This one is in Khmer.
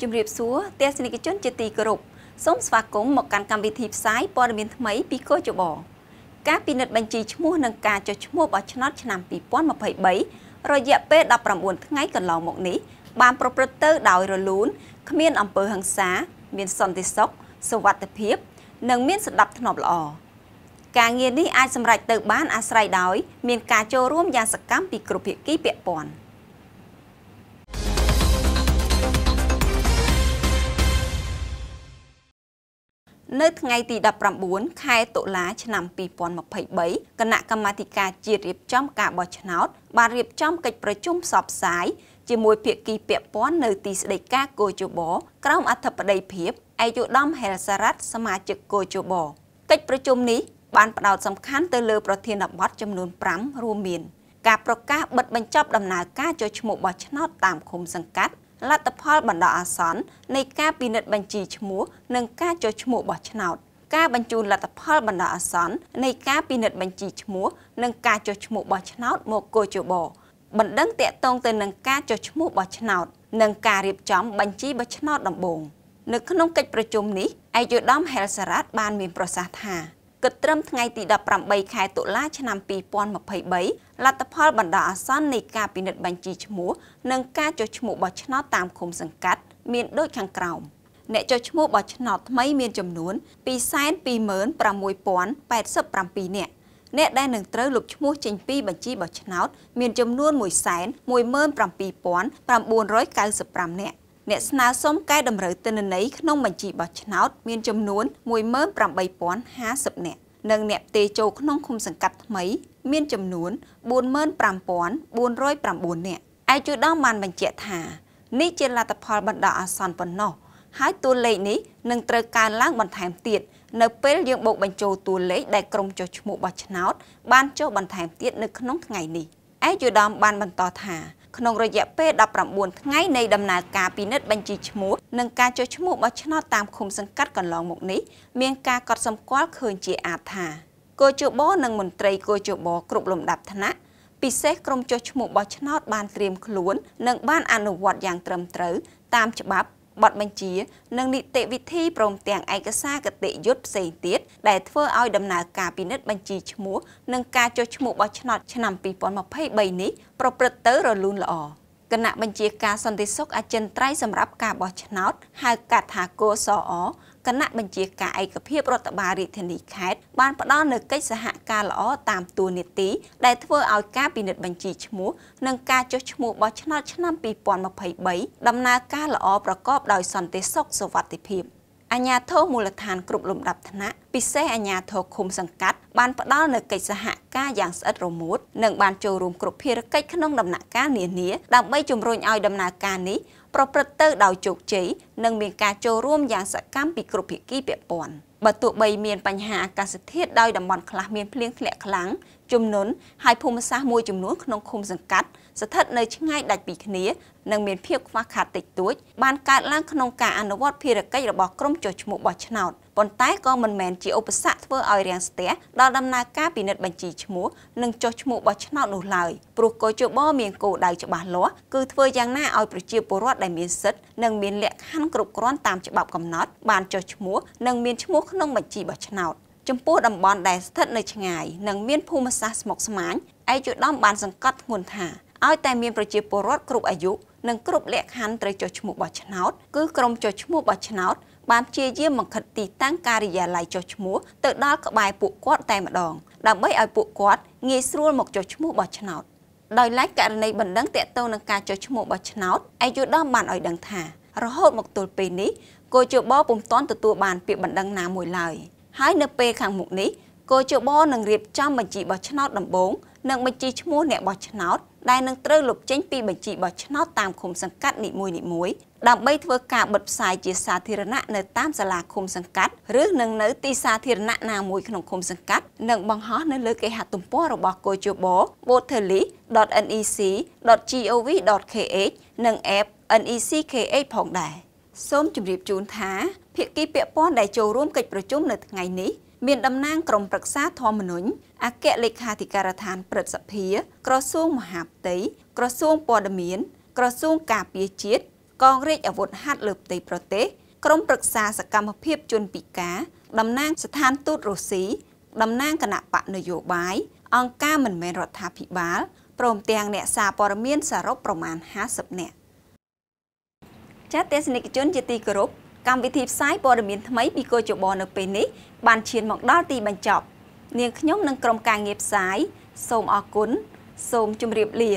ជំរាបសួរទស្សនិកជនជាទីគោរពសូមស្វាគមន៍មកកាន់កម្មវិធីផ្សាយព័ត៌មានថ្មីពីកោជបការពិនិត្យបញ្ជីឈ្មោះនិងការចុះឈ្មោះបោះឆ្នោតឆ្នាំ2023រយៈពេល19ថ្ងៃកន្លងមកនេះបានប្រព្រឹត្តទៅដោយរលូនគ្មានអំពើហិង្សា មានសន្តិសុខសុវត្ថិភាព និង មានសណ្ដាប់ធ្នាប់ល្អការងារនេះអាចសម្រេចទៅបាន អាស្រ័យដោយមាន ការចូលរួមយ៉ាងសកម្មពីគ្រប់ភាគីពាក់ព័ន្ធ។នៅថ្ងៃទី19ខែតុលាឆ្នាំ2023គណៈកម្មាធិការជាតិរៀបចំការបោះឆ្នោតបានរៀបចំកិច្ចប្រជុំផ្សព្វផ្សាយជាមួយភាគីពាក់ព័ន្ធនៅទីស្តីការកោជបក្រោមអធិបតីភាពឯកឧត្តមហេរសារ៉ាត់សមាជិកកោជបកិច្ចប្រជុំនេះបានផ្ដោតសំខាន់ទៅលើប្រធានបទចំនួន5រួមមានការប្រកាសបិទបញ្ចប់ដំណើរការចុះឈ្មោះបោះឆ្នោតតាមឃុំសង្កាត់លទ្ធផលបណ្ដោះអាសន្ននៃការពិនិត្យបញ្ជីឈ្មោះនិងការចុះឈ្មោះបោះឆ្នោតការបញ្ជូនលទ្ធផលបណ្ដោះអាសន្ននៃការពិនិត្យបញ្ជីឈ្មោះនិងការចុះឈ្មោះបោះឆ្នោតមកគយជបបណ្ដឹងតាក់ទងទៅនឹងការចុះឈ្មោះបោះឆ្នោតនិងការរៀបចំបញ្ជីបោះឆ្នោតដំបូងនៅក្នុងកិច្ចប្រជុំនេះឯកឧត្តមហេលសារ៉ាត់បានមានប្រសាសន៍ថាគិតត្រឹមថ្ងៃទី18ខែតុលាឆ្នាំ2023លទ្ធផលបណ្ដោះអាសន្ននៃការពិនិត្យបញ្ជីឈ្មោះនិងការចុះឈ្មោះបោះឆ្នោតតាមឃុំសង្កាត់មានដូចខាងក្រោមអ្នកចុះឈ្មោះបោះឆ្នោតថ្មីមានចំនួន226,087នាក់អ្នកដែលនឹងត្រូវលុបឈ្មោះចេញពីបញ្ជីបោះឆ្នោតមានចំនួន1,179,995នាក់អ្នកស្នើសុំកែតម្រូវទិន្នន័យក្នុងបញ្ជីបោះឆ្នោតមានចំនួន18050នាក់និងអ្នកផ្ទេរចូលក្នុងឃុំសង្កាត់ថ្មី មានចំនួន45409នាក់ឯកឧត្តមបានបញ្ជាក់ថានេះជាលទ្ធផលបណ្ដោះអាសន្នប៉ុណ្ណោះហើយតួលេខនេះនឹងត្រូវកើនឡើងបន្ថែមទៀតនៅពេលយើងបូកបញ្ចូលតួលេខដែលក្រុមចុះឈ្មោះបោះឆ្នោតបានចុះបន្ថែមទៀតនៅក្នុងថ្ងៃនេះឯកឧត្តមបានបន្តថាក្នុងរយៈពេល19ថ្ងៃនៃដំណើរការពិនិត្យបញ្ជីឈ្មោះនិងការចុះឈ្មោះបោះឆ្នោតតាមឃុំសង្កាត់កន្លងមកនេះមានការកត់សម្គាល់ឃើញជាអាចថាគោជបនិងមន្ត្រីគោជបគ្រប់លំដាប់ថ្នាក់ពិសេសក្រុមចុះឈ្មោះបោះឆ្នោតបានត្រៀមខ្លួននិងបានអនុវត្តយ៉ាងត្រឹមត្រូវតាមច្បាប់បទបញ្ជា និងនីតិវិធីព្រមទាំងឯកសារគតិយុត្តផ្សេងទៀតដែលធ្វើឲ្យដំណើរការពិនិត្យបញ្ជីឈ្មោះ និងការចុះឈ្មោះបោះឆ្នោតឆ្នាំ2023នេះប្រព្រឹត្តទៅរលូនល្អគណៈបញ្ជាការសន្តិសុខអចិន្ត្រៃយ៍សម្រាប់ការបោះឆ្នោតហៅកាត់ថាកោសអគណៈបញ្ជាការឯកភាពរដ្ឋបាលរាជធានីខេត្តបានផ្ដល់នូវកិច្ចសហការល្អតាមទួលនីតិដែលធ្វើឲ្យការពិនិត្យបញ្ជីឈ្មោះ និងការចុះឈ្មោះបោះឆ្នោតឆ្នាំ2023ដំណើរការល្អប្រកប ដោយសន្តិសុខសុវត្ថិភាព។អាជ្ញាធរមូលដ្ឋានគ្រប់លំដាប់ថ្នាក់ពិសេសអាជ្ញាធរឃុំសង្កាត់ បានផ្ដល់នូវកិច្ចសហការយ៉ាងស្អិតរមួតនិងបានចូលរួមគ្រប់ភារកិច្ចក្នុងដំណាក់កាលនានាដើម្បីជំរុញឲ្យដំណើរការនេះប្រព្រឹត្តទៅដោយជោគជ័យនិងមានការចូលរួមយ៉ាងសកម្មពីគ្រប់ភាគីពាក់ព័ន្ធបើទោះបីមានបញ្ហាអាកាសធាតុដោយតំបន់ខ្លះមានភ្លៀងធ្លាក់ខ្លាំងជំនន់ហើយភូមិសាស្ត្រមួយចំនួនក្នុងឃុំសង្កាត់ស្ថិតនៅឆ្ងាយដាច់ពីគ្នានិងមានភាពខ្វះខាតតិចតួច បានកើតឡើងក្នុងការអនុវត្តភារកិច្ចរបស់ក្រុមចុះឈ្មោះបោះឆ្នោតប៉ុន្តែក៏មិនមែនជាឧបសគ្គធ្វើឲ្យរាំងស្ទះដល់ដំណើរការពិនិត្យបញ្ជីឈ្មោះនិងចុះឈ្មោះបោះឆ្នោតនោះឡើយព្រោះកោជបមានគោលដៅច្បាស់លាស់គឺធ្វើយ៉ាងណាឲ្យប្រជាពលរដ្ឋដែលមានសិទ្ធិនិងមានលក្ខខណ្ឌគ្រប់គ្រាន់តាមច្បាប់កំណត់បានចុះឈ្មោះនិងមានឈ្មោះក្នុងបញ្ជីបោះឆ្នោតចំពោះតំបន់ដែលស្ថិតនៅឆ្ងាយនិងមានភូមិសាស្ត្រស្មុគស្មាញឯកឧត្តមបានសង្កត់ធ្ងន់ថាឲ្យតែមានប្រជាពលរដ្ឋគ្រប់អាយុនិងគ្រប់លក្ខខណ្ឌត្រូវចុះឈ្មោះបោះឆ្នោតគឺក្រុមចុះឈ្មោះបោះឆ្នោតបានព្យាយាមបង្ខិតទីតាំងការិយាល័យចុះឈ្មោះទៅដល់ក្បែរពួកគាត់តែម្ដងដើម្បីឲ្យពួកគាត់ងាយស្រួលមកចុះឈ្មោះបោះឆ្នោតដោយឡែកករណីបណ្ដឹងតាក់ទងនឹងការចុះឈ្មោះបោះឆ្នោតឯកឧត្តមបានឲ្យដឹងថារហូតមកទល់ពេលនេះគយជបពុំទាន់ទទួលបានពាក្យបណ្ដឹងណាមួយឡើយ។ហើយនៅពេលខាងមុខនេះកោជបនឹងរៀបចំបញ្ជីបោះឆ្នោតដំបូងនិងបញ្ជីឈ្មោះអ្នកបោះឆ្នោតដែលនឹងត្រូវលុបចេញពីបញ្ជីបោះឆ្នោតតាមឃុំសង្កាត់នីមួយៗដើម្បីធ្វើការបិទផ្សាយជាសាធារណៈនៅតាមសាលាឃុំសង្កាត់ឬនឹងនៅទីសាធារណៈណាមួយក្នុងឃុំសង្កាត់ និងបង្ហោះនៅលើគេហទំព័ររបស់កោជប botheli.nec.gov.kh និង app NECKH ផងដែរ។សូមជម្រាបជូនថាភាគីពាក់ព័ន្ធដែលចូលរួមកិច្ចប្រជុំនៅថ្ងៃនេះមានតំណាងក្រុមប្រឹក្សាធម្មនុញ្ញអគ្គលេខាធិការដ្ឋានព្រឹទ្ធសភាក្រសួងមហាផ្ទៃក្រសួងព័ត៌មានក្រសួងការពារជាតិកងរាជអាវុធហត្ថលើផ្ទៃប្រទេសក្រុមប្រឹក្សាសកម្មភាពជនពិការតំណាងស្ថានទូតរុស្ស៊ីតំណាងគណៈបកនយោបាយអង្គការមិនមែនរដ្ឋាភិបាលព្រមទាំងអ្នកសារព័ត៌មានសរុបប្រមាណ50នាក់ចាស់ទេសនិកជនជាទីគោរពកម្មវិធីផ្សាយព័ត៌មានថ្មីពីកោជបនៅពេលនេះបានឈានមកដល់ទីបញ្ចប់ នាងខ្ញុំនិងក្រុមការងារផ្សាយសូមអរគុណសូមជម្រាបលា